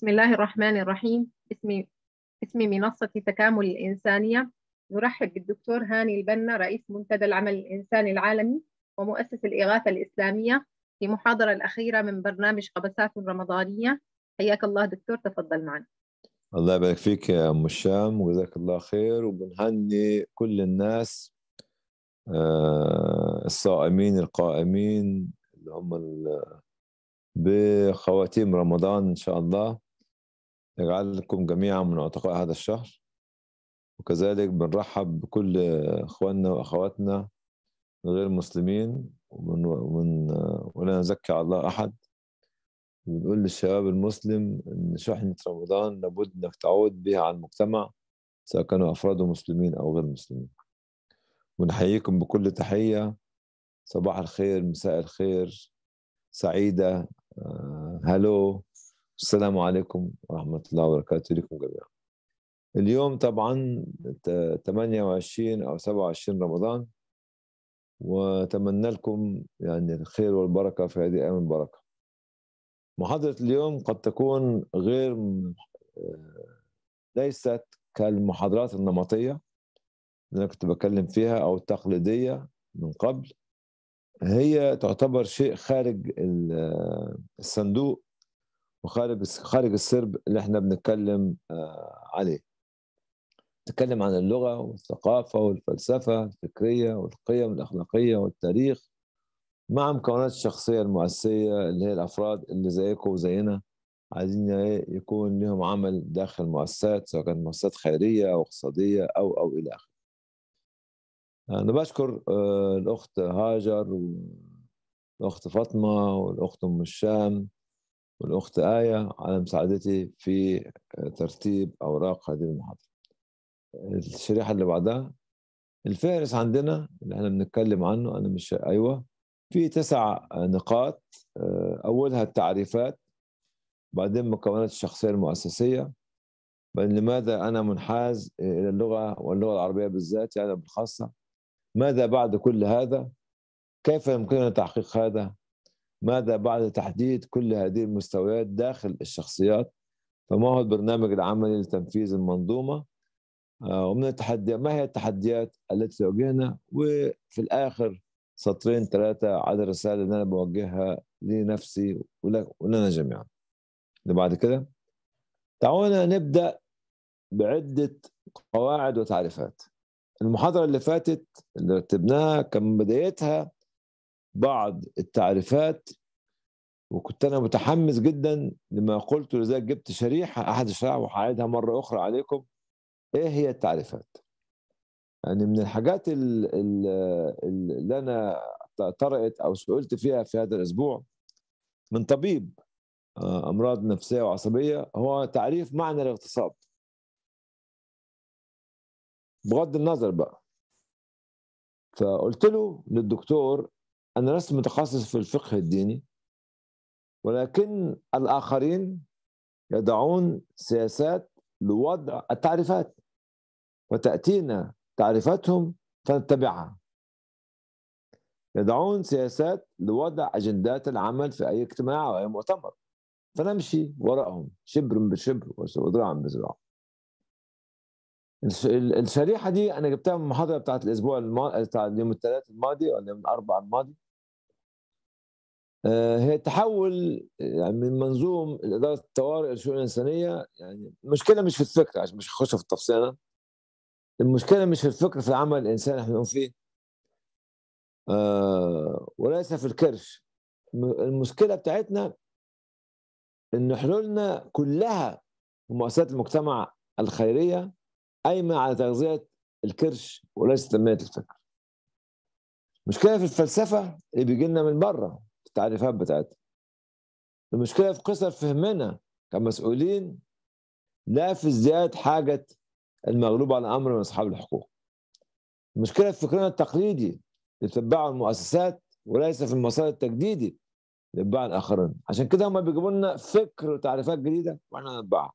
بسم الله الرحمن الرحيم اسمي اسمي منصة تكامل الإنسانية نرحب بالدكتور هاني البنا رئيس منتدى العمل الإنساني العالمي ومؤسس الإغاثة الإسلامية في محاضرة الأخيرة من برنامج قبسات رمضانية حياك الله دكتور تفضل معنا الله يبارك فيك يا أم الشام وجزاك الله خير وبنهني كل الناس آه، الصائمين القائمين اللي هم بخواتيم رمضان ان شاء الله يجعلكم جميعا من عتقاء هذا الشهر وكذلك بنرحب بكل اخواننا واخواتنا غير المسلمين ومن, ومن ولا نزكي على الله احد بنقول للشباب المسلم ان شحنه رمضان لابد انك تعود بها على المجتمع سواء كانوا افراده مسلمين او غير مسلمين ونحييكم بكل تحيه صباح الخير مساء الخير سعيده آه، هلو السلام عليكم ورحمة الله وبركاته لكم جميعا اليوم طبعا 28 أو 27 رمضان واتمنى لكم يعني الخير والبركة في هذه أيام البركة محاضرة اليوم قد تكون غير آه، ليست كالمحاضرات النمطية اللي أنا كنت بتكلم فيها أو التقليدية من قبل هي تعتبر شيء خارج آه، الصندوق وخارج خارج السرب اللي احنا بنتكلم آه، عليه نتكلم عن اللغة والثقافة والفلسفة الفكرية والقيم الأخلاقية والتاريخ مع مكونات الشخصية المؤسسية اللي هي الأفراد اللي زيكم وزينا عايزين يكون لهم عمل داخل مؤسسات سواء كانت مؤسسات خيرية أو اقتصادية أو أو إلى آخره آه، أنا بشكر آه، الأخت هاجر والأخت فاطمة والأخت أم الشام والأخت آية على مساعدتي في ترتيب أوراق هذه المحاضرة الشريحة اللي بعدها الفهرس عندنا اللي احنا بنتكلم عنه أنا مش أيوة في تسع نقاط أولها التعريفات بعدين مكونات الشخصية المؤسسية بل لماذا أنا منحاز إلى اللغة واللغة العربية بالذات يعني بالخاصة ماذا بعد كل هذا كيف يمكننا تحقيق هذا ماذا بعد تحديد كل هذه المستويات داخل الشخصيات فما هو البرنامج العملي لتنفيذ المنظومة آه، ومن التحديات ما هي التحديات التي تواجهنا وفي الآخر سطرين ثلاثة على الرسالة اللي أنا بوجهها لنفسي ولنا جميعا اللي بعد كده دعونا نبدأ بعدة قواعد وتعريفات المحاضرة اللي فاتت اللي رتبناها كان بدايتها بعض التعريفات وكنت انا متحمس جدا لما قلت لذلك جبت شريحه احد الشرائح وهعيدها مره اخرى عليكم ايه هي التعريفات؟ يعني من الحاجات اللي انا طرقت او سئلت فيها في هذا الاسبوع من طبيب آه، امراض نفسيه وعصبيه هو تعريف معنى الاغتصاب بغض النظر بقى فقلت له للدكتور أنا لست متخصص في الفقه الديني ولكن الآخرين يضعون سياسات لوضع التعريفات وتأتينا تعريفاتهم فنتبعها يضعون سياسات لوضع أجندات العمل في أي اجتماع أو أي مؤتمر فنمشي وراءهم شبر بشبر وذراعا بذراع الشريحة دي أنا جبتها من المحاضرة بتاعت الأسبوع الماضي بتاع اليوم الثلاث الماضي ولا يوم الأربع الماضي آه، هي تحول يعني من منظوم إدارة الطوارئ للشؤون الإنسانية يعني المشكلة مش في الفكرة عشان مش هخش في التفصيل المشكلة مش في الفكر في العمل الإنساني اللي احنا فيه آه وليس في الكرش المشكلة بتاعتنا إن حلولنا كلها في مؤسسات المجتمع الخيرية قايمة على تغذية الكرش وليس تنمية الفكر مشكلة في الفلسفة اللي بيجي لنا من بره التعريفات بتاعتها المشكله في قصر فهمنا كمسؤولين لا في ازدياد حاجه المغلوب على الامر من اصحاب الحقوق المشكله في فكرنا التقليدي اللي المؤسسات وليس في المسار التجديدي اللي الاخرين عشان كده هم بيجيبوا لنا فكر وتعريفات جديده واحنا نتبعها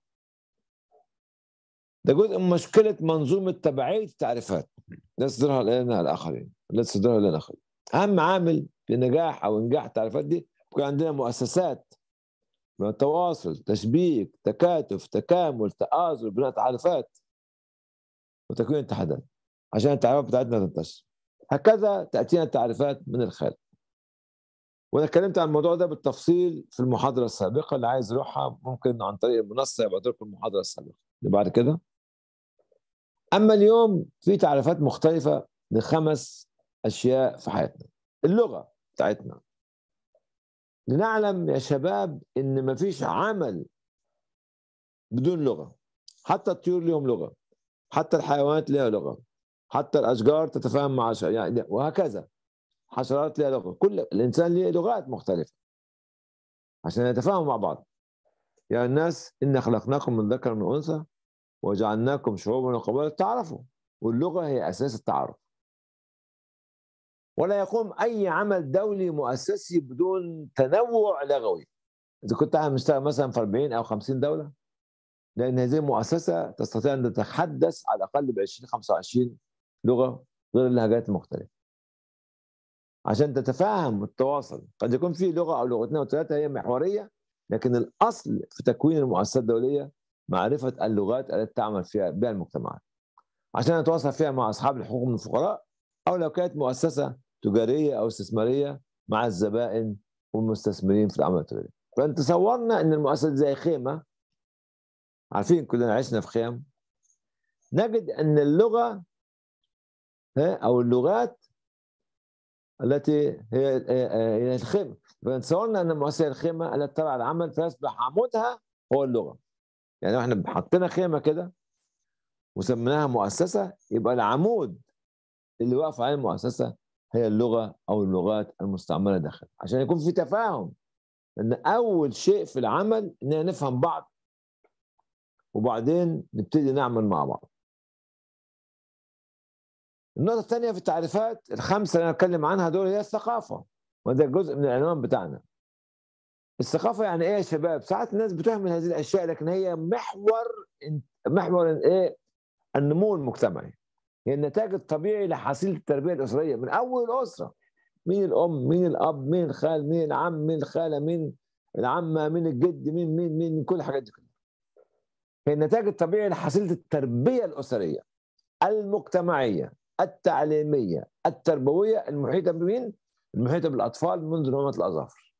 ده جزء من مشكله منظومه تبعيه التعريفات لا تصدرها لنا الاخرين لا تصدرها لنا الاخرين اهم عامل لنجاح او انجاح التعريفات دي بيكون عندنا مؤسسات تواصل تشبيك تكاتف تكامل تآزر بناء تعريفات وتكوين اتحادات عشان التعريفات بتاعتنا تنتشر هكذا تأتينا التعريفات من الخارج وانا اتكلمت عن الموضوع ده بالتفصيل في المحاضره السابقه اللي عايز يروحها ممكن عن طريق المنصه يبعت لكم المحاضره السابقه اللي بعد كده اما اليوم في تعريفات مختلفه لخمس اشياء في حياتنا اللغه بتاعتنا لنعلم يا شباب ان مفيش عمل بدون لغه حتى الطيور لهم لغه حتى الحيوانات لها لغه حتى الاشجار تتفاهم مع يعني وهكذا حشرات لها لغه كل الانسان له لغات مختلفه عشان يتفاهموا مع بعض يا يعني الناس إن خلقناكم من ذكر من أنثى وجعلناكم شعوبا وقبائل تعرفوا واللغة هي أساس التعارف ولا يقوم اي عمل دولي مؤسسي بدون تنوع لغوي اذا كنت عم مثلا في 40 او 50 دوله لان هذه المؤسسه تستطيع ان تتحدث على الاقل ب 20 25 لغه غير اللهجات المختلفه عشان تتفاهم وتتواصل قد يكون في لغه او لغتين او ثلاثه هي محوريه لكن الاصل في تكوين المؤسسات الدوليه معرفه اللغات التي تعمل فيها بها المجتمعات عشان نتواصل فيها مع اصحاب الحقوق من الفقراء او لو كانت مؤسسه تجاريه او استثماريه مع الزبائن والمستثمرين في العمل التجاري فانت صورنا ان المؤسسه زي خيمه عارفين كلنا عشنا في خيم نجد ان اللغه او اللغات التي هي هي الخيمه فتصورنا ان المؤسسه الخيمه التي ترعى العمل فيصبح عمودها هو اللغه يعني احنا حطينا خيمه كده وسميناها مؤسسه يبقى العمود اللي واقف عليه المؤسسه هي اللغه او اللغات المستعمله داخل عشان يكون في تفاهم ان اول شيء في العمل ان نفهم بعض وبعدين نبتدي نعمل مع بعض النقطة الثانية في التعريفات الخمسة اللي أنا أتكلم عنها دول هي الثقافة وده جزء من العنوان بتاعنا الثقافة يعني إيه يا شباب؟ ساعات الناس بتهمل هذه الأشياء لكن هي محور محور إيه؟ النمو المجتمعي هي النتاج الطبيعي لحصيله التربيه الاسريه من اول الاسره مين الام مين الاب مين الخال مين العم مين الخاله مين العمه مين الجد مين مين مين كل الحاجات دي كلها هي النتاج الطبيعي لحصيله التربيه الاسريه المجتمعيه التعليميه التربويه المحيطه بمين؟ المحيطه بالاطفال منذ نعومه الاظافر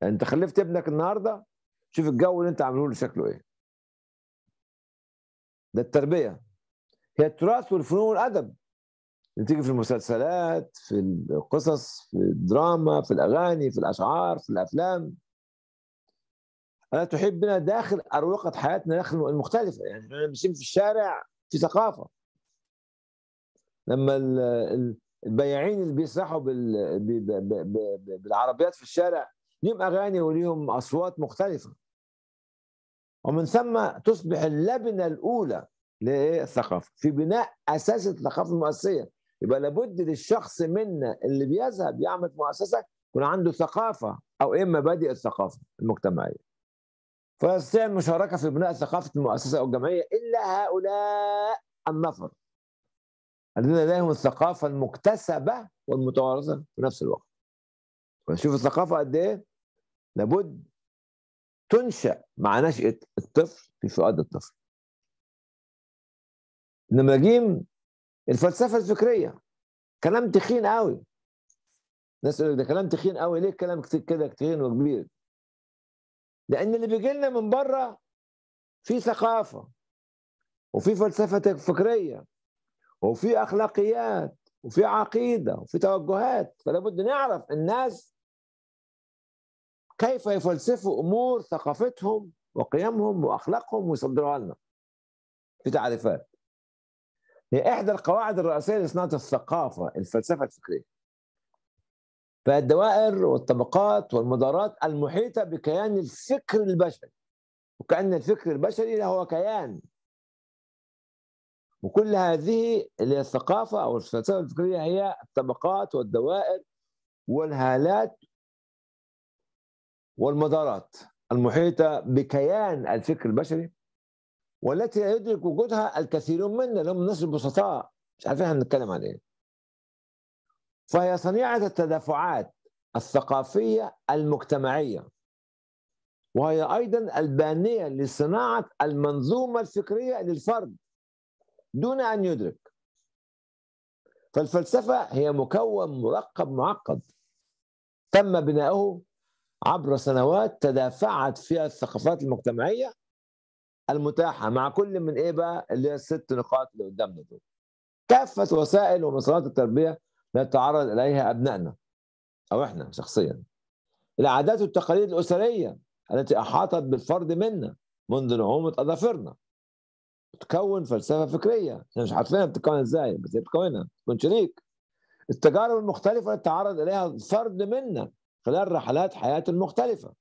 يعني انت خلفت ابنك النهارده شوف الجو اللي انت عامله له شكله ايه ده التربيه هي التراث والفنون والادب بتيجي في المسلسلات في القصص في الدراما في الاغاني في الاشعار في الافلام انا تحبنا داخل اروقه حياتنا داخل المختلفه يعني احنا ماشيين في الشارع في ثقافه لما البياعين اللي بيسرحوا بالعربيات في الشارع ليهم اغاني وليهم اصوات مختلفه ومن ثم تصبح اللبنه الاولى لايه الثقافه في بناء اساس الثقافه المؤسسيه يبقى لابد للشخص منا اللي بيذهب يعمل مؤسسه يكون عنده ثقافه او ايه مبادئ الثقافه المجتمعيه فيستطيع المشاركه في بناء ثقافه المؤسسه او الجمعيه الا هؤلاء النفر الذين لديهم الثقافه المكتسبه والمتوارثه في نفس الوقت ونشوف الثقافه قد ايه لابد تنشا مع نشاه الطفل في فؤاد الطفل نماجيم الفلسفه الفكريه كلام تخين قوي ناس يقول ده كلام تخين قوي ليه كلام كده تخين وكبير لان اللي بيجي لنا من بره في ثقافه وفي فلسفه فكريه وفي اخلاقيات وفي عقيده وفي توجهات فلا بد نعرف الناس كيف يفلسفوا امور ثقافتهم وقيمهم واخلاقهم ويصدروها لنا في تعريفات هي إحدى القواعد الرئيسية لصناعة الثقافة الفلسفة الفكرية فالدوائر والطبقات والمدارات المحيطة بكيان الفكر البشري وكأن الفكر البشري له كيان وكل هذه اللي هي الثقافة أو الفلسفة الفكرية هي الطبقات والدوائر والهالات والمدارات المحيطة بكيان الفكر البشري والتي لا يدرك وجودها الكثيرون منا اللي هم الناس البسطاء مش عارفين هنتكلم عن ايه فهي صنيعة التدافعات الثقافية المجتمعية وهي أيضا البانية لصناعة المنظومة الفكرية للفرد دون أن يدرك فالفلسفة هي مكون مركب معقد تم بناؤه عبر سنوات تدافعت فيها الثقافات المجتمعية المتاحه مع كل من ايه بقى اللي هي الست نقاط اللي قدامنا دول كافه وسائل ومسارات التربيه نتعرض اليها ابنائنا او احنا شخصيا العادات والتقاليد الاسريه التي احاطت بالفرد منا منذ نعومه اظافرنا تكون فلسفه فكريه احنا مش عارفينها بتتكون ازاي بس هي بتكونها تكون شريك التجارب المختلفه التي تعرض اليها الفرد منا خلال رحلات حياته المختلفه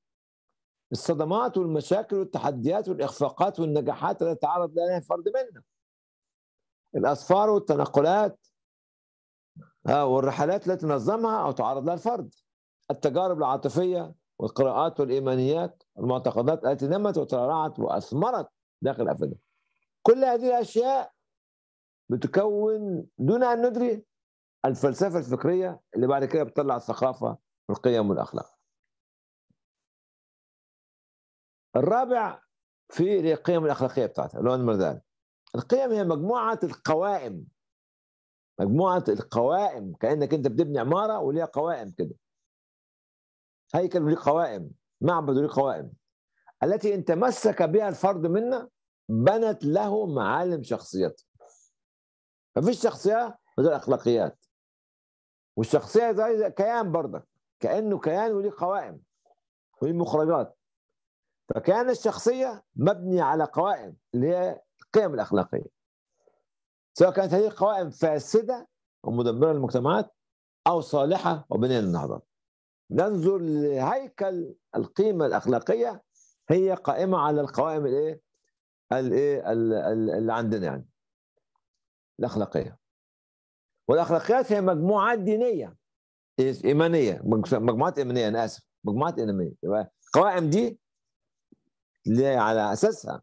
الصدمات والمشاكل والتحديات والإخفاقات والنجاحات التي تعرض لها الفرد منا الأسفار والتنقلات والرحلات التي نظمها أو تعرض لها الفرد التجارب العاطفية والقراءات والإيمانيات والمعتقدات التي نمت وترعرعت وأثمرت داخل أفئدة كل هذه الأشياء بتكون دون أن ندري الفلسفة الفكرية اللي بعد كده بتطلع الثقافة والقيم والأخلاق الرابع في القيم الاخلاقيه بتاعتها لون مردان القيم هي مجموعه القوائم مجموعه القوائم كانك انت بتبني عماره وليها قوائم كده هيكل له قوائم معبد له قوائم التي ان تمسك بها الفرد منا بنت له معالم شخصيته مفيش شخصيه بدون اخلاقيات والشخصيه زي كيان برضك كانه كيان وليه قوائم وليه مخرجات فكان الشخصية مبنية على قوائم اللي هي القيم الأخلاقية سواء كانت هذه القوائم فاسدة ومدمرة للمجتمعات أو صالحة وبنية للنهضة ننظر لهيكل القيمة الأخلاقية هي قائمة على القوائم الإيه الإيه اللي عندنا يعني الأخلاقية والأخلاقيات هي مجموعات دينية إيمانية مجموعات إيمانية أنا آسف مجموعات إيمانية قوائم القوائم دي اللي على اساسها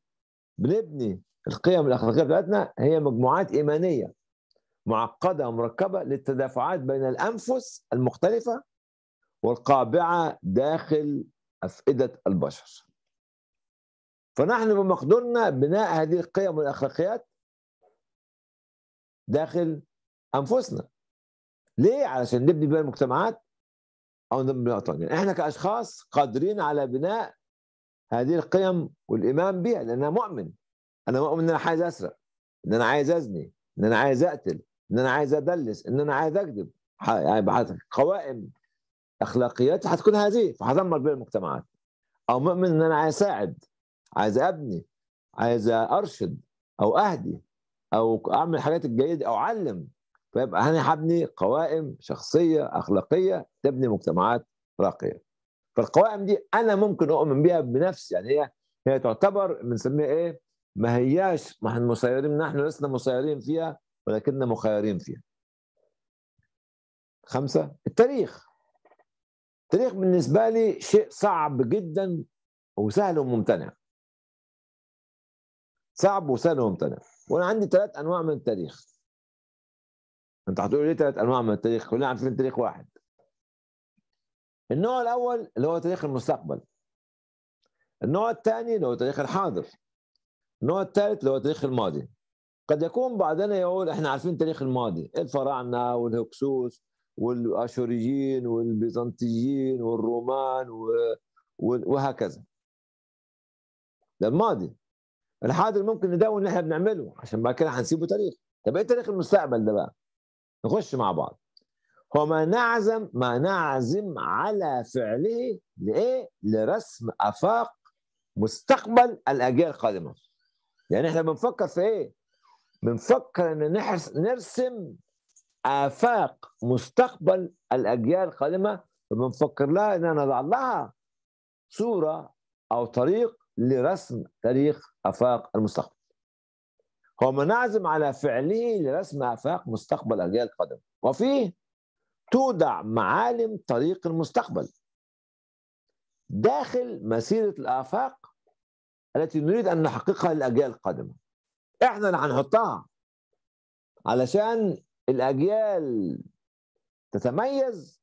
بنبني القيم الاخلاقيه بتاعتنا هي مجموعات ايمانيه معقده ومركبه للتدافعات بين الانفس المختلفه والقابعه داخل افئده البشر. فنحن بمقدورنا بناء هذه القيم والاخلاقيات داخل انفسنا. ليه؟ علشان نبني بها المجتمعات او نبني بها يعني احنا كاشخاص قادرين على بناء هذه القيم والايمان بها لان انا مؤمن انا مؤمن ان انا عايز اسرق ان انا عايز ازني ان انا عايز اقتل ان انا عايز ادلس ان انا عايز اكذب يعني قوائم اخلاقيات هتكون هذه فهدمر بها المجتمعات او مؤمن ان انا عايز اساعد عايز ابني عايز ارشد او اهدي او اعمل الحاجات الجيده او اعلم فيبقى انا هبني قوائم شخصيه اخلاقيه تبني مجتمعات راقيه فالقوائم دي انا ممكن اؤمن بها بنفسي يعني هي هي تعتبر بنسميها ايه؟ ما هياش ما احنا مسيرين نحن لسنا مسيرين فيها ولكننا مخيرين فيها. خمسه التاريخ التاريخ بالنسبه لي شيء صعب جدا وسهل وممتنع. صعب وسهل وممتنع وانا عندي ثلاث انواع من التاريخ. انت هتقول لي ثلاث انواع من التاريخ كلنا عارفين تاريخ واحد. النوع الاول اللي هو تاريخ المستقبل النوع الثاني اللي هو تاريخ الحاضر النوع الثالث اللي هو تاريخ الماضي قد يكون بعضنا يقول احنا عارفين تاريخ الماضي الفراعنه والهكسوس والاشوريين والبيزنطيين والرومان و... وهكذا ده الماضي الحاضر ممكن ندون اللي احنا بنعمله عشان بعد كده هنسيبه تاريخ طب ايه تاريخ المستقبل ده بقى نخش مع بعض وما نعزم ما نعزم على فعله لايه؟ لرسم افاق مستقبل الاجيال القادمه. يعني احنا بنفكر في ايه؟ بنفكر ان نرسم افاق مستقبل الاجيال القادمه فبنفكر لها ان نضع لها صوره او طريق لرسم تاريخ افاق المستقبل. هو نعزم على فعله لرسم افاق مستقبل الاجيال القادمه وفيه تودع معالم طريق المستقبل داخل مسيرة الآفاق التي نريد أن نحققها للأجيال القادمة إحنا اللي هنحطها علشان الأجيال تتميز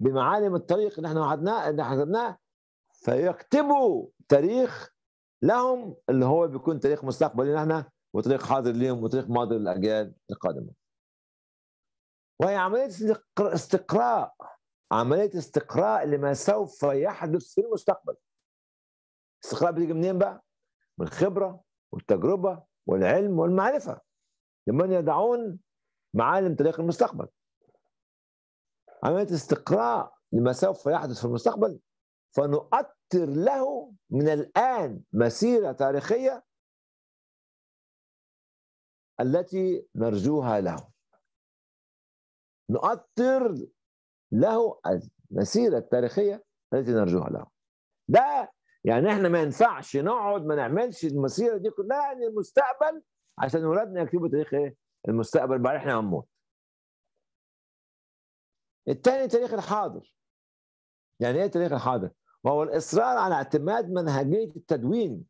بمعالم الطريق اللي احنا وعدناه اللي حسبناه فيكتبوا تاريخ لهم اللي هو بيكون تاريخ مستقبلي احنا وتاريخ حاضر ليهم وتاريخ ماضي للأجيال القادمة وهي عملية استقراء عملية استقراء لما سوف يحدث في المستقبل استقراء بتيجي منين بقى؟ من الخبرة والتجربة والعلم والمعرفة لمن يدعون معالم تاريخ المستقبل عملية استقراء لما سوف يحدث في المستقبل فنؤطر له من الآن مسيرة تاريخية التي نرجوها له نؤطر له المسيرة التاريخية التي نرجوها له ده يعني احنا ما ينفعش نقعد ما نعملش المسيرة دي كلها للمستقبل عشان اولادنا يكتبوا تاريخ ايه؟ المستقبل بعد احنا هنموت. الثاني تاريخ الحاضر. يعني ايه تاريخ الحاضر؟ وهو الاصرار على اعتماد منهجيه التدوين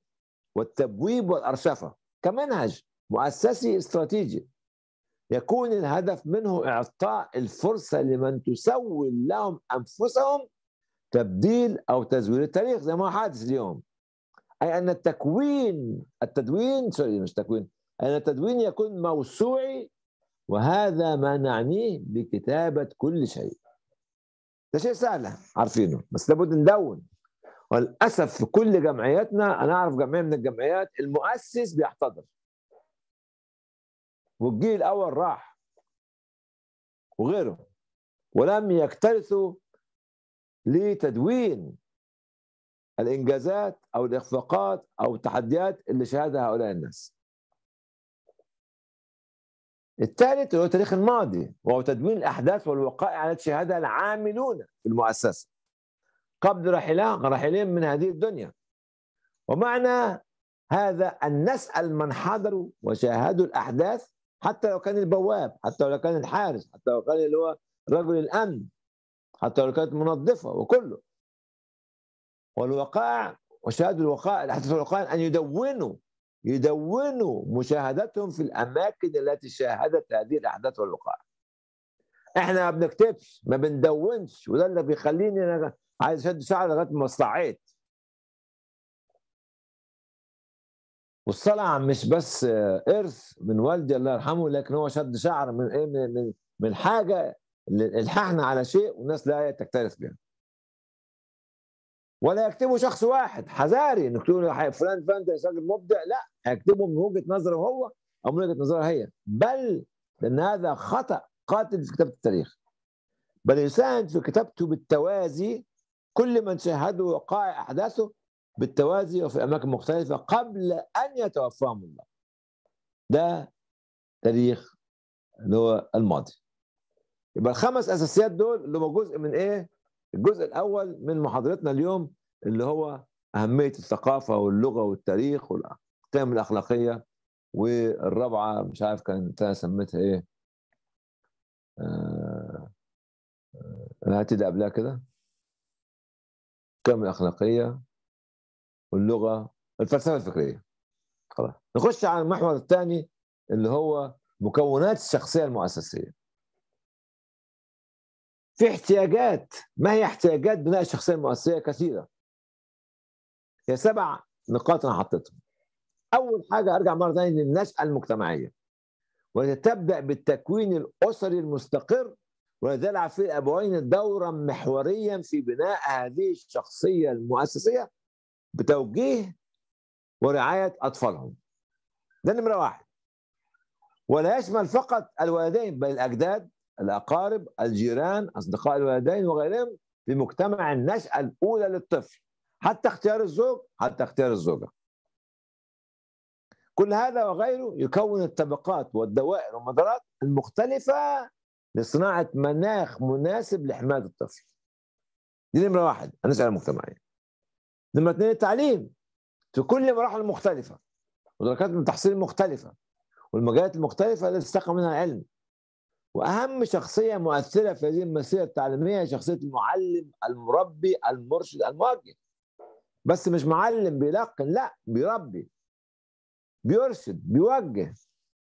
والتبويب والارشفه كمنهج مؤسسي استراتيجي يكون الهدف منه إعطاء الفرصة لمن تسول لهم أنفسهم تبديل أو تزوير التاريخ زي ما حادث اليوم أي أن التكوين التدوين سوري مش تكوين أن التدوين يكون موسوعي وهذا ما نعنيه بكتابة كل شيء ده شيء سهل عارفينه بس لابد ندون وللأسف في كل جمعياتنا أنا أعرف جمعية من الجمعيات المؤسس بيحتضر والجيل الاول راح وغيره ولم يكترثوا لتدوين الانجازات او الاخفاقات او التحديات اللي شهدها هؤلاء الناس. الثالث هو تاريخ الماضي وهو تدوين الاحداث والوقائع التي شهدها العاملون في المؤسسه قبل رحلان رحلين من هذه الدنيا. ومعنى هذا ان نسال من حضروا وشاهدوا الاحداث حتى لو كان البواب حتى لو كان الحارس حتى لو كان اللي هو رجل الامن حتى لو كانت منظفه وكله والوقائع وشاهدوا الوقائع الاحداث الوقائع ان يدونوا يدونوا مشاهدتهم في الاماكن التي شاهدت هذه الاحداث والوقائع احنا ما بنكتبش ما بندونش وده اللي بيخليني انا عايز اشد شعري لغايه ما استعيت والصلع مش بس ارث من والدي الله يرحمه لكن هو شد شعر من ايه من من حاجه الححنا على شيء والناس لا تكترث بها ولا يكتبه شخص واحد حذاري انك تقول فلان فلان ده راجل مبدع لا هيكتبه من وجهه نظره هو او من وجهه نظرها هي بل لان هذا خطا قاتل في كتابه التاريخ بل يساهم في كتابته بالتوازي كل من شاهده وقائع احداثه بالتوازي وفي أماكن مختلفة قبل أن يتوفاهم الله ده تاريخ اللي هو الماضي يبقى الخمس أساسيات دول اللي هم جزء من إيه؟ الجزء الأول من محاضرتنا اليوم اللي هو أهمية الثقافة واللغة والتاريخ والقيم الأخلاقية والرابعة مش عارف كانت سميتها إيه؟ آه، آه، انا هات قبلها كده القيم الأخلاقية واللغه الفلسفه الفكريه خلاص نخش على المحور الثاني اللي هو مكونات الشخصيه المؤسسيه في احتياجات ما هي احتياجات بناء الشخصيه المؤسسيه كثيره هي سبع نقاط انا حطيتهم اول حاجه ارجع مره ثانيه للنشاه المجتمعيه وهي تبدا بالتكوين الاسري المستقر وهذا يلعب فيه الابوين دورا محوريا في بناء هذه الشخصيه المؤسسيه بتوجيه ورعاية أطفالهم ده نمرة واحد ولا يشمل فقط الوالدين بل الأجداد الأقارب الجيران أصدقاء الوالدين وغيرهم في مجتمع النشأة الأولى للطفل حتى اختيار الزوج حتى اختيار الزوجة كل هذا وغيره يكون الطبقات والدوائر والمدارات المختلفة لصناعة مناخ مناسب لحماية الطفل دي نمرة واحد النشأة المجتمعية نمرة اثنين التعليم في كل المراحل المختلفة ودرجات من التحصيل المختلفة والمجالات المختلفة التي استقى منها العلم وأهم شخصية مؤثرة في هذه المسيرة التعليمية هي شخصية المعلم المربي المرشد الموجه بس مش معلم بيلقن لا بيربي بيرشد بيوجه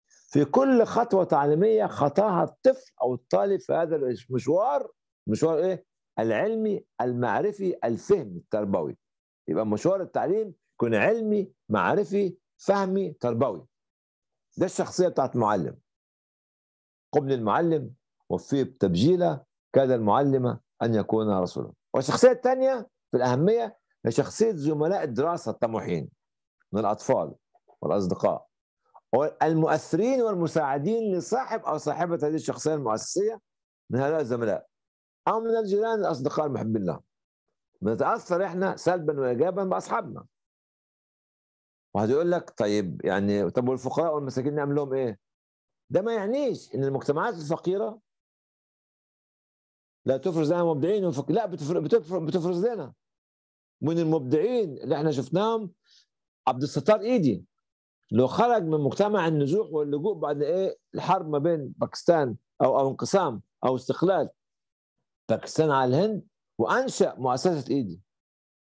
في كل خطوة تعليمية خطاها الطفل أو الطالب في هذا المشوار مشوار إيه؟ العلمي المعرفي الفهمي التربوي يبقى مشوار التعليم يكون علمي معرفي فهمي تربوي ده الشخصيه بتاعت المعلم قبل المعلم وفيه بتبجيله كاد المعلم ان يكون رسولا والشخصيه الثانيه في الاهميه هي شخصيه زملاء الدراسه الطموحين من الاطفال والاصدقاء المؤثرين والمساعدين لصاحب او صاحبه هذه الشخصيه المؤسسيه من هؤلاء الزملاء او من الجيران الاصدقاء المحبين لهم بنتاثر احنا سلبا وايجابا باصحابنا واحد يقول لك طيب يعني طب والفقراء والمساكين نعمل لهم ايه؟ ده ما يعنيش ان المجتمعات الفقيره لا تفرز لنا مبدعين وفك... لا بتفر... بتفرز لنا من المبدعين اللي احنا شفناهم عبد الستار ايدي لو خرج من مجتمع النزوح واللجوء بعد ايه الحرب ما بين باكستان او او انقسام او استقلال باكستان على الهند وانشا مؤسسه ايدي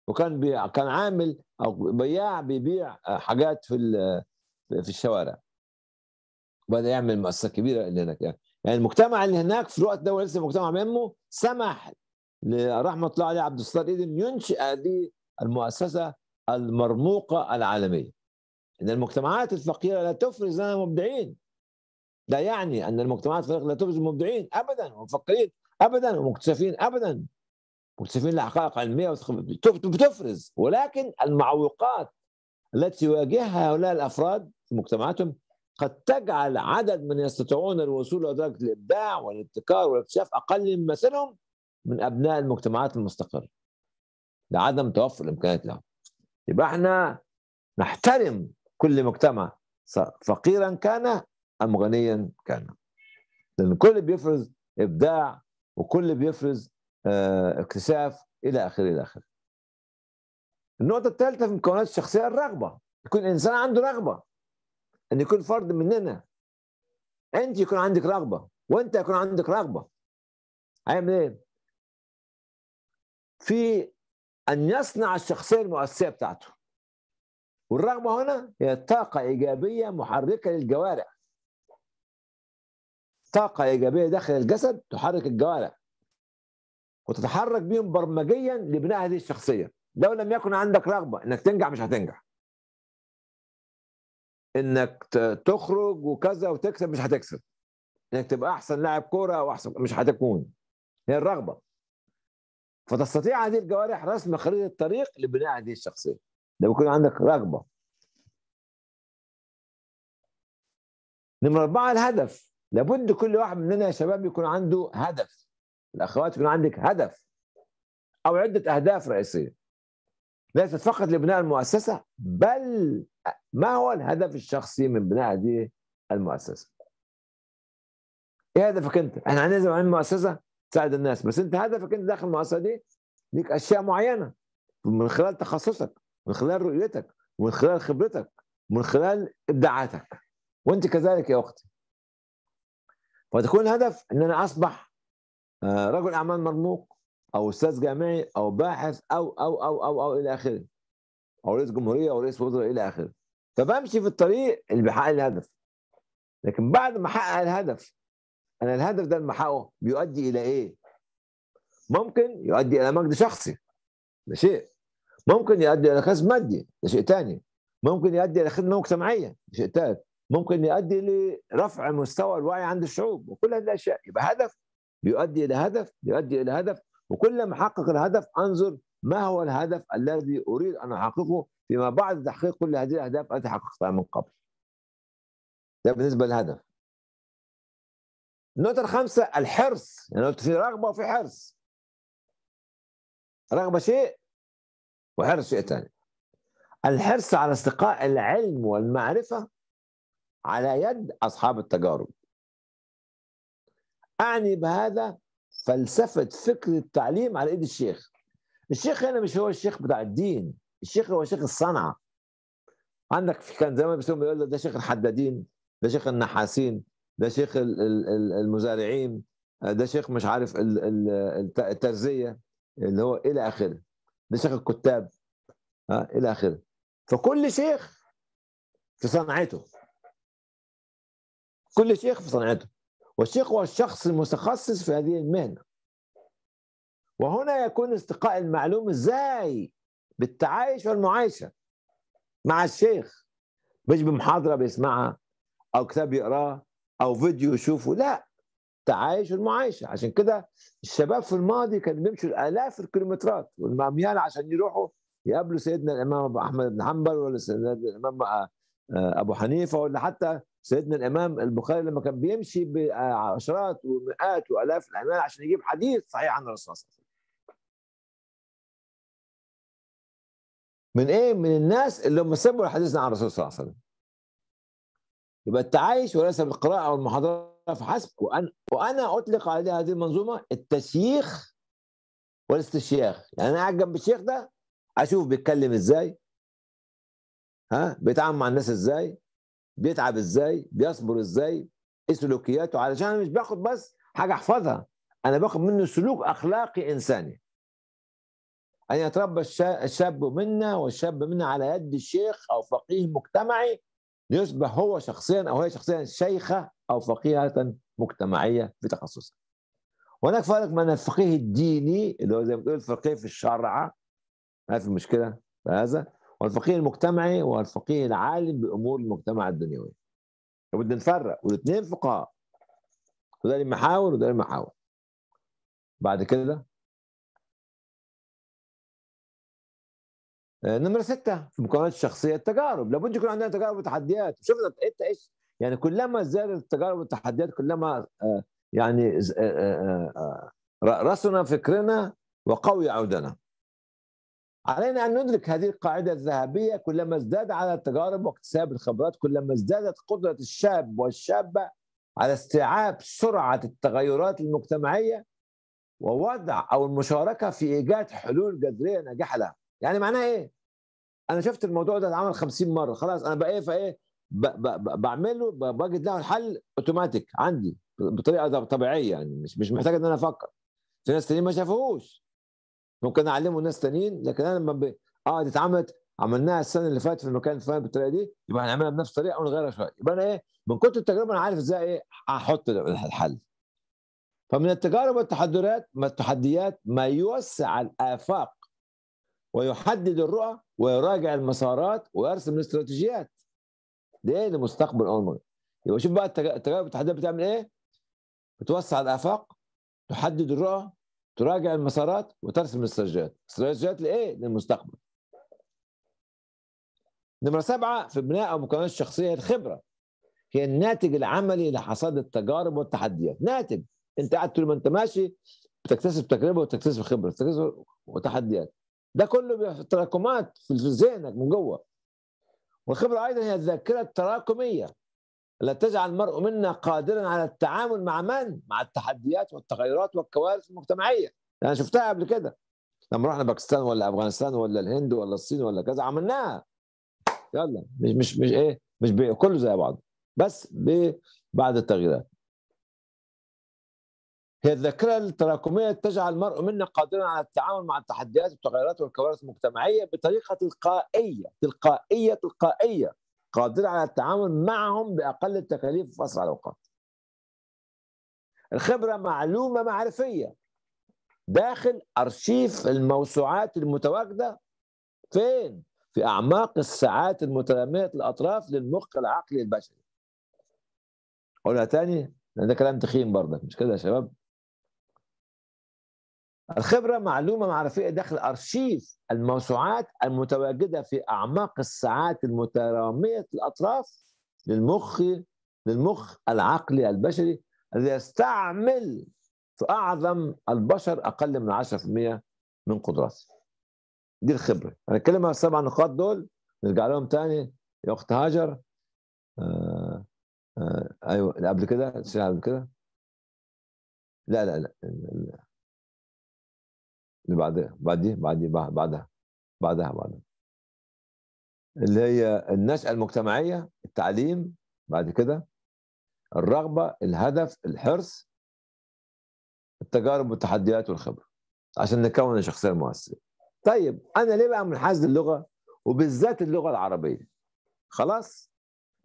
وكان بيع كان عامل او بياع بيبيع آه، حاجات في في الشوارع وبدا يعمل مؤسسه كبيره اللي هناك يعني. يعني المجتمع اللي هناك في الوقت ده لسه مجتمع منه سمح لرحمه الله عليه عبد الستار ايدي ينشئ هذه المؤسسه المرموقه العالميه ان المجتمعات الفقيره لا تفرز لنا مبدعين لا يعني ان المجتمعات الفقيره لا تفرز مبدعين ابدا ومفكرين ابدا ومكتشفين ابدا مكتفين الحقائق علميه بتفرز ولكن المعوقات التي يواجهها هؤلاء الافراد في مجتمعاتهم قد تجعل عدد من يستطيعون الوصول الى درجه الابداع والابتكار والاكتشاف اقل من مثلهم من ابناء المجتمعات المستقره. لعدم توفر الامكانيات لهم. يبقى احنا نحترم كل مجتمع فقيرا كان ام غنيا كان. لان كل بيفرز ابداع وكل بيفرز آه، اكتشاف الى اخره الى اخره النقطه الثالثه في مكونات الشخصيه الرغبه يكون الانسان عنده رغبه ان يكون فرد مننا انت يكون عندك رغبه وانت يكون عندك رغبه هيعمل ايه في ان يصنع الشخصيه المؤسسيه بتاعته والرغبه هنا هي طاقه ايجابيه محركه للجوارح طاقه ايجابيه داخل الجسد تحرك الجوارح وتتحرك بيهم برمجيا لبناء هذه الشخصيه لو لم يكن عندك رغبه انك تنجح مش هتنجح انك تخرج وكذا وتكسب مش هتكسب انك تبقى احسن لاعب كوره او احسن مش هتكون هي الرغبه فتستطيع هذه الجوارح رسم خريطه الطريق لبناء هذه الشخصيه لو يكون عندك رغبه نمرة أربعة الهدف لابد كل واحد مننا يا شباب يكون عنده هدف الاخوات يكون عندك هدف او عده اهداف رئيسيه ليست فقط لبناء المؤسسه بل ما هو الهدف الشخصي من بناء هذه المؤسسه ايه هدفك انت احنا عندنا عن مؤسسه تساعد الناس بس انت هدفك انت داخل المؤسسه دي ليك اشياء معينه من خلال تخصصك من خلال رؤيتك من خلال خبرتك من خلال ابداعاتك وانت كذلك يا اختي فتكون الهدف ان انا اصبح آه، رجل اعمال مرموق او استاذ جامعي او باحث او او او او او الى اخره او رئيس جمهوريه او رئيس وزراء الى اخره فبمشي في الطريق اللي بيحقق الهدف لكن بعد ما احقق الهدف انا الهدف ده اللي بيؤدي الى ايه؟ ممكن يؤدي الى مجد شخصي ده شيء ممكن يؤدي الى كسب مادي ده شيء ثاني ممكن يؤدي الى خدمه مجتمعيه ده شيء ثالث ممكن يؤدي لرفع مستوى الوعي عند الشعوب وكل هذه الاشياء يبقى هدف بيؤدي الى هدف بيؤدي الى هدف وكلما احقق الهدف انظر ما هو الهدف الذي اريد ان احققه فيما بعد تحقيق كل هذه الاهداف التي حققتها من قبل. ده بالنسبه للهدف. النقطه الخامسه الحرص، يعني قلت في رغبه وفي حرص. رغبه شيء وحرص شيء ثاني. الحرص على استقاء العلم والمعرفه على يد اصحاب التجارب. اعني بهذا فلسفه فكر التعليم على ايد الشيخ الشيخ هنا مش هو الشيخ بتاع الدين الشيخ هو شيخ الصنعه عندك كان زمان بيسموا يقول لك ده شيخ الحدادين ده شيخ النحاسين ده شيخ المزارعين ده شيخ مش عارف الترزيه اللي هو الى اخره ده شيخ الكتاب ها آه، الى اخره فكل شيخ في صنعته كل شيخ في صنعته والشيخ هو الشخص المتخصص في هذه المهنة وهنا يكون استقاء المعلوم ازاي بالتعايش والمعايشة مع الشيخ مش بمحاضرة بيسمعها أو كتاب يقراه أو فيديو يشوفه لا تعايش والمعايشة عشان كده الشباب في الماضي كانوا بيمشوا الآلاف الكيلومترات والمعميال عشان يروحوا يقابلوا سيدنا الإمام أبو أحمد بن حنبل ولا سيدنا الإمام آه، آه، أبو حنيفة ولا حتى سيدنا الامام البخاري لما كان بيمشي بعشرات ومئات والاف الاعمال عشان يجيب حديث صحيح عن الرسول صلى الله عليه وسلم من ايه من الناس اللي هم سبوا الحديث عن الرسول صلى الله عليه وسلم يبقى التعايش وليس بالقراءه او المحاضره فحسب وأنا, وانا اطلق على هذه المنظومه التشييخ والاستشياخ يعني انا قاعد جنب الشيخ ده اشوف بيتكلم ازاي ها بيتعامل مع الناس ازاي بيتعب ازاي بيصبر ازاي ايه سلوكياته علشان انا مش باخد بس حاجه احفظها انا باخد منه سلوك اخلاقي انساني ان يتربى الشاب منا والشاب منا على يد شيخ او فقيه مجتمعي ليصبح هو شخصيا او هي شخصيا شيخه او فقيهه مجتمعيه في تخصصها. وهناك فرق بين الفقيه الديني اللي هو زي ما بتقول الفقيه في الشرع عارف المشكله في هذا والفقيه المجتمعي والفقيه العالم بامور المجتمع الدنيوي لابد نفرق والاثنين فقهاء وده المحاور محاور وده المحاور. محاور بعد كده آه، نمرة ستة في مكونات الشخصية التجارب لابد يكون عندنا تجارب وتحديات شفنا انت ايش يعني كلما زادت التجارب والتحديات كلما آه، يعني آه، رأسنا فكرنا وقوي عودنا علينا أن ندرك هذه القاعدة الذهبية كلما ازداد على التجارب واكتساب الخبرات كلما ازدادت قدرة الشاب والشابة على استيعاب سرعة التغيرات المجتمعية ووضع أو المشاركة في إيجاد حلول جذرية ناجحة لها يعني معناها إيه؟ أنا شفت الموضوع ده اتعمل 50 مرة خلاص أنا بقى إيه فإيه بعمله بجد له الحل اوتوماتيك عندي بطريقه طبيعيه يعني مش مش محتاج ان انا افكر في ناس تانيين ما شافوهوش ممكن اعلمه ناس تانيين لكن انا لما ب... اه دي اتعملت عملناها السنه اللي فاتت في المكان الفلاني بالطريقه دي يبقى هنعملها بنفس الطريقه او نغيرها شويه يبقى انا ايه من كتر التجربه انا عارف ازاي ايه احط الحل فمن التجارب والتحديات ما التحديات ما يوسع الافاق ويحدد الرؤى ويراجع المسارات ويرسم الاستراتيجيات ده لمستقبل إيه، اول يبقى شوف بقى التجارب والتحديات بتعمل ايه بتوسع الافاق تحدد الرؤى تراجع المسارات وترسم السجات استراتيجيات لإيه؟ للمستقبل نمرة سبعة في بناء أو مكونات الشخصية الخبرة هي الناتج العملي لحصاد التجارب والتحديات ناتج انت قاعد طول ما انت ماشي بتكتسب تجربه وتكتسب خبره تكتسب وتحديات ده كله تراكمات في ذهنك من جوه والخبره ايضا هي الذاكره التراكميه لا تجعل المرء منا قادرا على التعامل مع من؟ مع التحديات والتغيرات والكوارث المجتمعيه انا شفتها قبل كده لما رحنا باكستان ولا افغانستان ولا الهند ولا الصين ولا كذا عملناها يلا مش مش مش ايه مش بيه. كله زي بعض بس بعد التغييرات هي الذاكره التراكميه تجعل المرء منا قادرا على التعامل مع التحديات والتغيرات والكوارث المجتمعيه بطريقه تلقائيه تلقائيه تلقائيه قادرة على التعامل معهم بأقل التكاليف في أسرع الأوقات الخبرة معلومة معرفية داخل أرشيف الموسوعات المتواجدة فين؟ في أعماق الساعات المتلامية الأطراف للمخ العقلي البشري أقولها تاني لأن ده كلام تخين برضك مش كده يا شباب؟ الخبرة معلومة معرفية داخل أرشيف الموسوعات المتواجدة في أعماق الساعات المترامية الأطراف للمخ للمخ العقلي البشري الذي يستعمل في أعظم البشر أقل من 10% من قدراته دي الخبرة هنتكلم على السبع نقاط دول نرجع لهم تاني يا أخت هاجر آه آه, آه، أيوه قبل كده قبل كده لا لا لا اللي بعدها بعدي بعدي بعدها بعدها بعدها اللي هي النشأة المجتمعية التعليم بعد كده الرغبة الهدف الحرص التجارب والتحديات والخبرة عشان نكون الشخصية المؤثرة طيب أنا ليه بقى منحاز للغة وبالذات اللغة العربية خلاص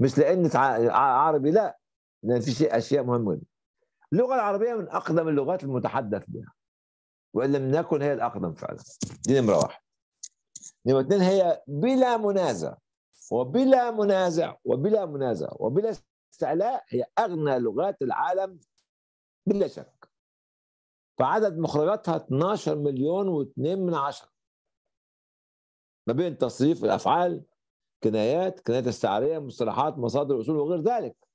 مش لأن عربي لا لأن في شيء أشياء مهمة اللغة العربية من أقدم اللغات المتحدث بها وان لم نكن هي الاقدم فعلا دي نمره واحد نمره اثنين هي بلا منازع وبلا منازع وبلا منازع وبلا استعلاء هي اغنى لغات العالم بلا شك فعدد مخرجاتها 12 مليون و2 من عشرة ما بين تصريف الافعال كنايات كنايات استعاريه مصطلحات مصادر اصول وغير ذلك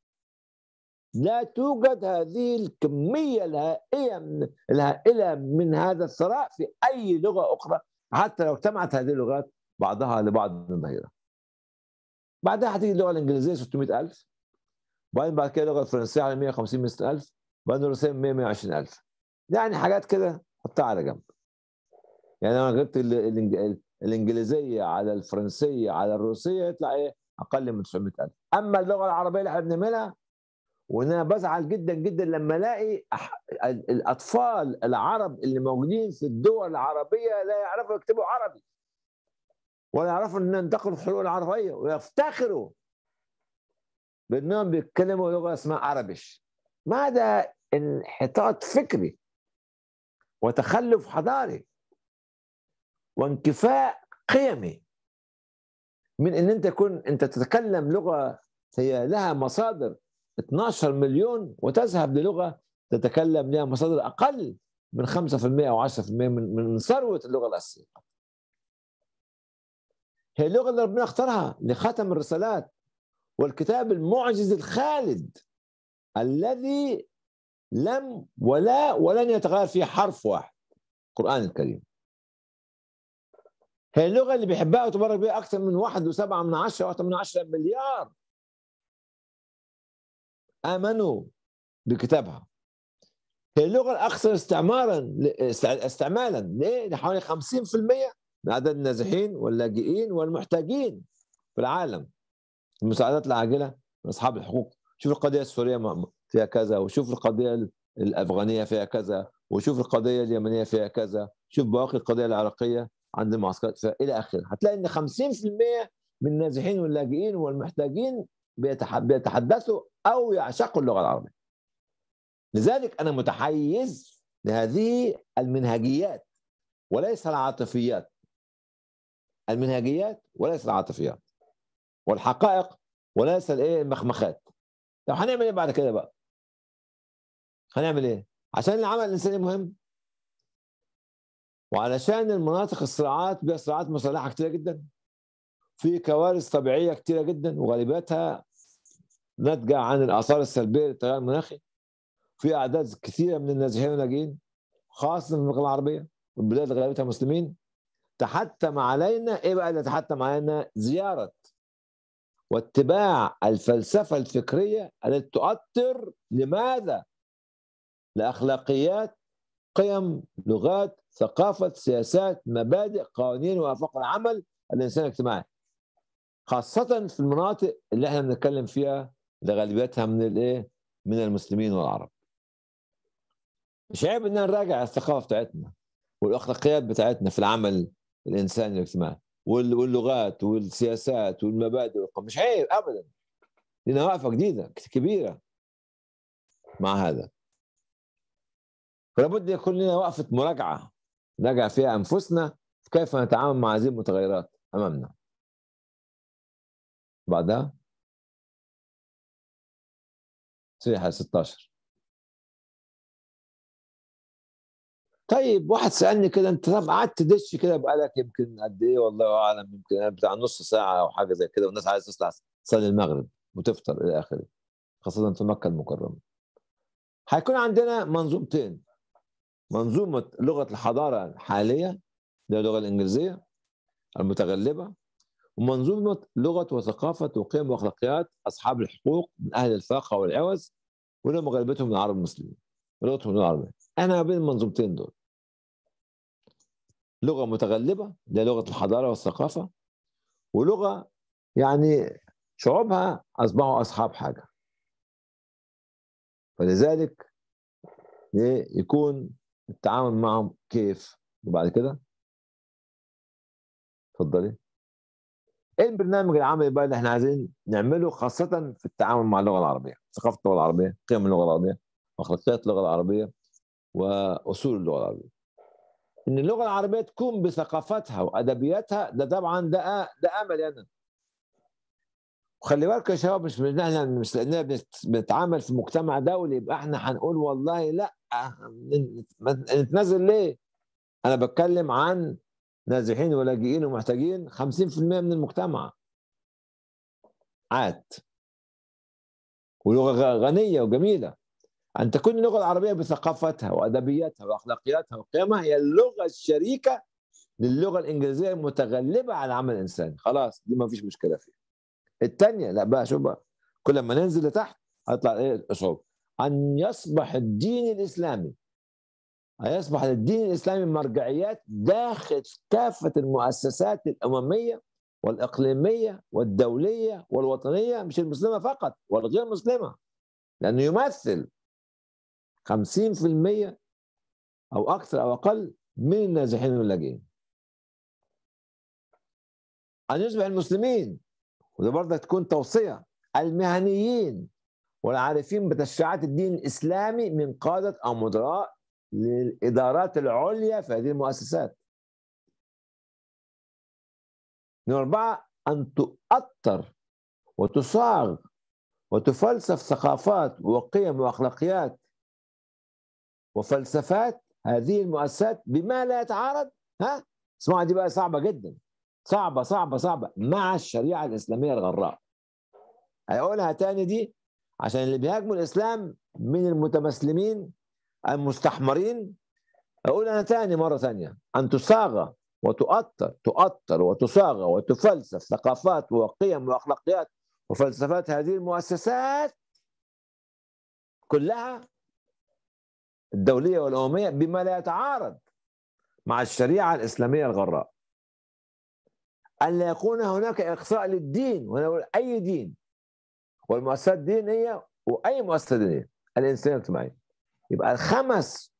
لا توجد هذه الكمية الهائلة من, الهائلة من هذا الثراء في أي لغة أخرى حتى لو اجتمعت هذه اللغات بعضها لبعض النظيرة بعدها هتيجي اللغة الإنجليزية 600000 وبعدين بعد كده اللغة الفرنسية على 150 ألف وبعدين الروسية 100 120000 يعني حاجات كده حطها على جنب يعني لو أنا جبت الإنجليزية على الفرنسية على الروسية يطلع إيه أقل من 900000 أما اللغة العربية اللي إحنا بنعملها وانا بزعل جدا جدا لما الاقي الاطفال العرب اللي موجودين في الدول العربيه لا يعرفوا يكتبوا عربي ولا يعرفوا ان ينتقلوا الحلول العربيه ويفتخروا بانهم بيتكلموا لغه اسمها عربش ماذا انحطاط فكري وتخلف حضاري وانكفاء قيمي من ان انت تكون انت تتكلم لغه هي لها مصادر 12 مليون وتذهب للغه تتكلم لها مصادر اقل من 5% او 10% من من ثروه اللغه الاصليه. هي اللغه اللي ربنا اختارها لختم الرسالات والكتاب المعجز الخالد الذي لم ولا ولن يتغير فيه حرف واحد القران الكريم. هي اللغه اللي بيحبها وتبارك بها اكثر من واحد وسبعه من عشره واكثر من عشره مليار امنوا بكتابها هي اللغه الاكثر استعمارا استعمالا ليه؟ لحوالي 50% من عدد النازحين واللاجئين والمحتاجين في العالم المساعدات العاجله من اصحاب الحقوق شوف القضيه السوريه فيها كذا وشوف القضيه الافغانيه فيها كذا وشوف القضيه اليمنيه فيها كذا شوف باقي القضيه العراقيه عند المعسكرات الى اخره هتلاقي ان 50% من النازحين واللاجئين والمحتاجين بيتحدثوا أو يعشقوا اللغة العربية لذلك أنا متحيز لهذه المنهجيات وليس العاطفيات المنهجيات وليس العاطفيات والحقائق وليس الايه المخمخات طب هنعمل ايه بعد كده بقى؟ هنعمل ايه؟ عشان العمل الانساني مهم وعلشان المناطق الصراعات بها صراعات مسلحه كتيره جدا في كوارث طبيعيه كتيره جدا وغالباتها ناتجه عن الاثار السلبيه للتغير المناخي في اعداد كثيره من النازحين واللاجئين خاصه في المملكه العربيه والبلاد غالبتها مسلمين تحتم علينا ايه بقى اللي تحتم علينا زياره واتباع الفلسفه الفكريه التي تؤثر لماذا لاخلاقيات قيم لغات ثقافه سياسات مبادئ قوانين وافاق العمل الانسان الاجتماعي خاصه في المناطق اللي احنا بنتكلم فيها لغالبيتها من الايه؟ من المسلمين والعرب. مش عيب ان نراجع الثقافه بتاعتنا والاخلاقيات بتاعتنا في العمل الانساني الاجتماعي واللغات والسياسات والمبادئ والقوم مش عيب ابدا. لنا وقفه جديده كبيره مع هذا. فلابد يكون لنا وقفه مراجعه نراجع فيها انفسنا كيف نتعامل مع هذه المتغيرات امامنا. بعدها صحيحه 16 طيب واحد سالني كده انت طب قعدت دش كده بقالك يمكن قد ايه والله اعلم يمكن يعني بتاع نص ساعه او حاجه زي كده والناس عايزه تطلع تصلي المغرب وتفطر الى اخره خاصه في مكه المكرمه هيكون عندنا منظومتين منظومه لغه الحضاره الحاليه اللي هي اللغه الانجليزيه المتغلبه ومنظومه لغه وثقافه وقيم واخلاقيات اصحاب الحقوق من اهل الفاقه والعوز ولهم غلبتهم من العرب المسلمين غلبتهم من العرب انا بين المنظومتين دول لغه متغلبه ده لغه الحضاره والثقافه ولغه يعني شعوبها اصبحوا اصحاب حاجه فلذلك يكون التعامل معهم كيف وبعد كده اتفضلي ايه البرنامج العملي بقى اللي احنا عايزين نعمله خاصه في التعامل مع اللغه العربيه ثقافه اللغه العربيه قيم اللغه العربيه اخلاقيات اللغه العربيه واصول اللغه العربيه ان اللغه العربيه تكون بثقافتها وادبياتها ده طبعا ده ده امل انا وخلي بالك يا شباب مش من احنا مش لاننا بنتعامل في مجتمع دولي يبقى احنا هنقول والله لا نتنازل ليه؟ انا بتكلم عن نازحين ولاجئين ومحتاجين 50% من المجتمع عاد ولغة غنية وجميلة أن تكون اللغة العربية بثقافتها وأدبياتها وأخلاقياتها وقيمها هي اللغة الشريكة للغة الإنجليزية المتغلبة على العمل الإنساني خلاص دي ما فيش مشكلة فيها الثانية لا بقى شوف بقى كل ما ننزل لتحت هيطلع إيه صعوبة أن يصبح الدين الإسلامي يصبح للدين الاسلامي مرجعيات داخل كافه المؤسسات الامميه والاقليميه والدوليه والوطنيه مش المسلمه فقط والغير مسلمه لانه يمثل 50% او اكثر او اقل من النازحين واللاجئين ان يصبح المسلمين وده برضه تكون توصيه المهنيين والعارفين بتشريعات الدين الاسلامي من قاده او مدراء للادارات العليا في هذه المؤسسات أربعة أن تؤطر وتصاغ وتفلسف ثقافات وقيم وأخلاقيات وفلسفات هذه المؤسسات بما لا يتعارض ها اسمعوا دي بقى صعبة جدا صعبة صعبة صعبة مع الشريعة الإسلامية الغراء هيقولها تاني دي عشان اللي بيهاجموا الإسلام من المتمسلمين المستحمرين أقول أنا ثاني مرة ثانية أن تصاغ وتؤطر تؤطر وتصاغ وتفلسف ثقافات وقيم وأخلاقيات وفلسفات هذه المؤسسات كلها الدولية والأممية بما لا يتعارض مع الشريعة الإسلامية الغراء أن لا يكون هناك إقصاء للدين أي دين والمؤسسات الدينية وأي مؤسسة دينية الإنسان الاجتماعي يبقى الخمس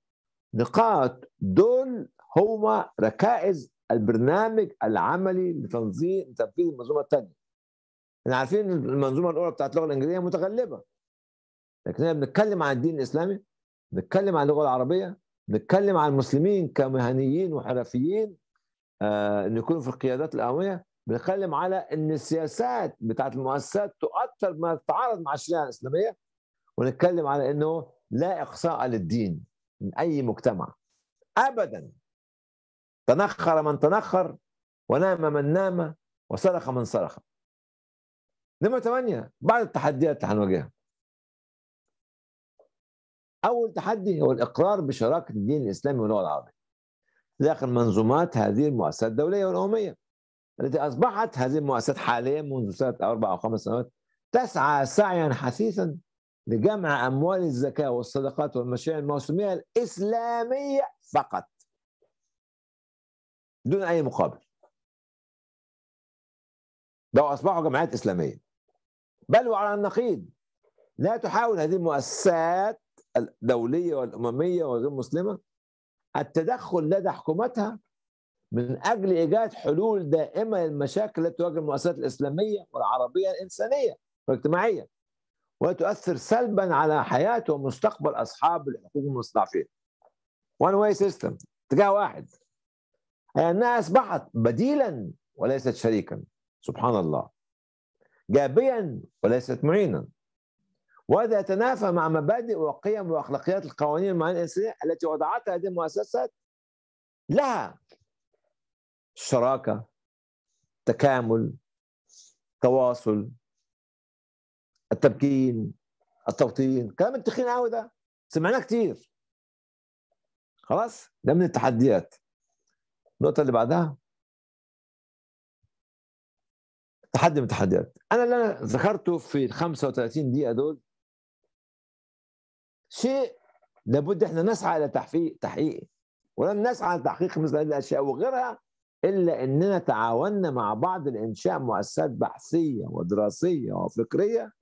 نقاط دول هما ركائز البرنامج العملي لتنظيم تنفيذ المنظومه الثانيه. احنا عارفين ان المنظومه الاولى بتاعت اللغه الانجليزيه متغلبه. لكن احنا بنتكلم عن الدين الاسلامي، بنتكلم عن اللغه العربيه، بنتكلم عن المسلمين كمهنيين وحرفيين آه ان يكونوا في القيادات القوميه، بنتكلم على ان السياسات بتاعت المؤسسات تؤثر ما تتعارض مع الشريعه الاسلاميه، ونتكلم على انه لا إقصاء للدين من أي مجتمع أبدا تنخر من تنخر ونام من نام وصرخ من صرخ نمرة ثمانية بعض التحديات اللي هنواجهها أول تحدي هو الإقرار بشراكة الدين الإسلامي واللغة العربية داخل منظومات هذه المؤسسات الدولية والأممية التي أصبحت هذه المؤسسات حاليا منذ سنة أربع أو خمس سنوات تسعى سعيا حثيثا لجمع أموال الزكاة والصدقات والمشاريع الموسمية الإسلامية فقط دون أي مقابل لو أصبحوا جمعيات إسلامية بل وعلى النقيض لا تحاول هذه المؤسسات الدولية والأممية والغير مسلمة التدخل لدى حكومتها من أجل إيجاد حلول دائمة للمشاكل التي تواجه المؤسسات الإسلامية والعربية الإنسانية والاجتماعية وتؤثر سلبا على حياه ومستقبل اصحاب الحقوق المستضعفين. وان واي سيستم اتجاه واحد. هي انها اصبحت بديلا وليست شريكا سبحان الله. جابيا وليست معينا. وهذا يتنافى مع مبادئ وقيم واخلاقيات القوانين المعنى الانسانيه التي وضعتها هذه المؤسسات لها الشراكه تكامل تواصل التمكين التوطين كلام التخين قوي ده سمعناه كتير خلاص ده من التحديات النقطة اللي بعدها تحدي من التحديات أنا اللي أنا ذكرته في ال 35 دقيقة دول شيء لابد احنا نسعى الى تحقيق تحقيقه ولن نسعى لتحقيق مثل هذه الاشياء وغيرها الا اننا تعاوننا مع بعض لانشاء مؤسسات بحثيه ودراسيه وفكريه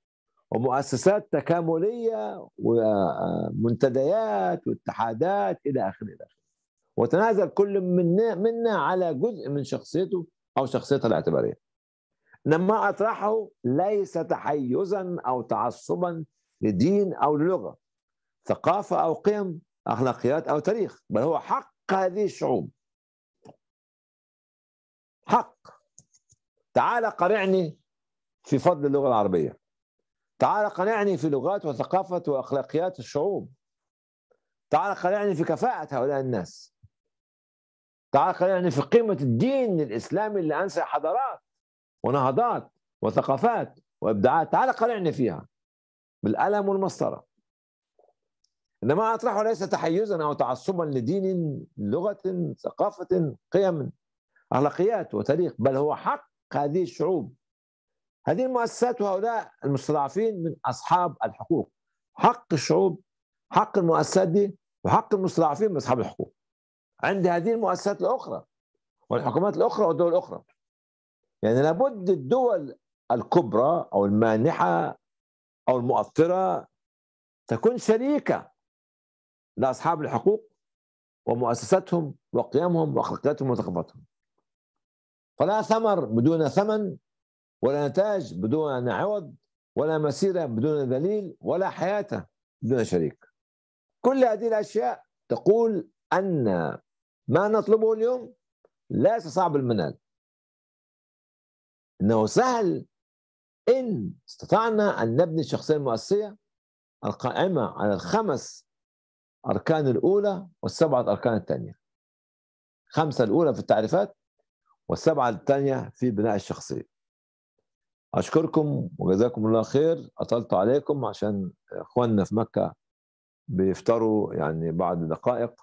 ومؤسسات تكاملية ومنتديات واتحادات إلى آخره إلى آخره وتنازل كل منا منا على جزء من شخصيته أو شخصيته الاعتبارية لما أطرحه ليس تحيزا أو تعصبا لدين أو للغة ثقافة أو قيم أخلاقيات أو تاريخ بل هو حق هذه الشعوب حق تعال قرعني في فضل اللغة العربية تعال قنعني في لغات وثقافة وأخلاقيات الشعوب تعال قنعني في كفاءة هؤلاء الناس تعال قنعني في قيمة الدين الإسلامي اللي أنسى حضارات ونهضات وثقافات وإبداعات تعال قنعني فيها بالألم والمسطرة إنما أطرحه ليس تحيزا أو تعصبا لدين لغة ثقافة قيم أخلاقيات وتاريخ بل هو حق هذه الشعوب هذه المؤسسات وهؤلاء المستضعفين من اصحاب الحقوق حق الشعوب حق المؤسسات دي وحق المستضعفين من اصحاب الحقوق عند هذه المؤسسات الاخرى والحكومات الاخرى والدول الاخرى يعني لابد الدول الكبرى او المانحه او المؤثره تكون شريكه لاصحاب الحقوق ومؤسساتهم وقيمهم واخلاقياتهم وثقافتهم فلا ثمر بدون ثمن ولا نتاج بدون عوض ولا مسيرة بدون دليل ولا حياة بدون شريك كل هذه الأشياء تقول أن ما نطلبه اليوم ليس صعب المنال إنه سهل إن استطعنا أن نبني الشخصية المؤسسية القائمة على الخمس أركان الأولى والسبعة أركان الثانية خمسة الأولى في التعريفات والسبعة الثانية في بناء الشخصية أشكركم وجزاكم الله خير أطلت عليكم عشان إخواننا في مكة بيفطروا يعني بعد دقائق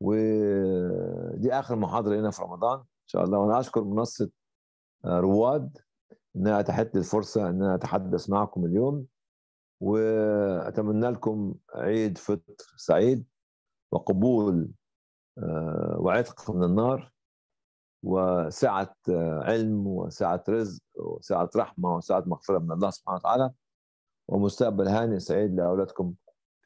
ودي آخر محاضرة لنا في رمضان إن شاء الله وأنا أشكر منصة آه، رواد إنها أتحت لي الفرصة إن أنا أتحدث معكم اليوم وأتمنى لكم عيد فطر سعيد وقبول آه، وعتق من النار وسعة آه، علم وسعة رزق وسعة رحمة وسعة مغفرة من الله سبحانه وتعالى ومستقبل هاني سعيد لأولادكم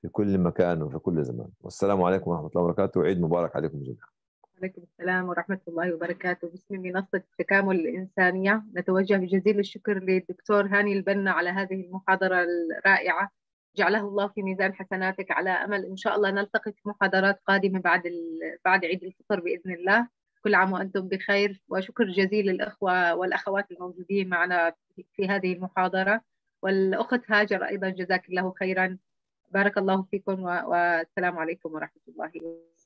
في كل مكان وفي كل زمان والسلام عليكم ورحمة الله وبركاته وعيد مبارك عليكم جميعا وعليكم السلام ورحمة الله وبركاته باسم منصة تكامل الإنسانية نتوجه بجزيل الشكر للدكتور هاني البنا على هذه المحاضرة الرائعة جعله الله في ميزان حسناتك على أمل إن شاء الله نلتقي في محاضرات قادمة بعد بعد عيد الفطر بإذن الله كل عام وأنتم بخير وشكر جزيل للاخوه والأخوات الموجودين معنا في هذه المحاضرة والأخت هاجر أيضا جزاك الله خيرا بارك الله فيكم والسلام عليكم ورحمة الله وبركاته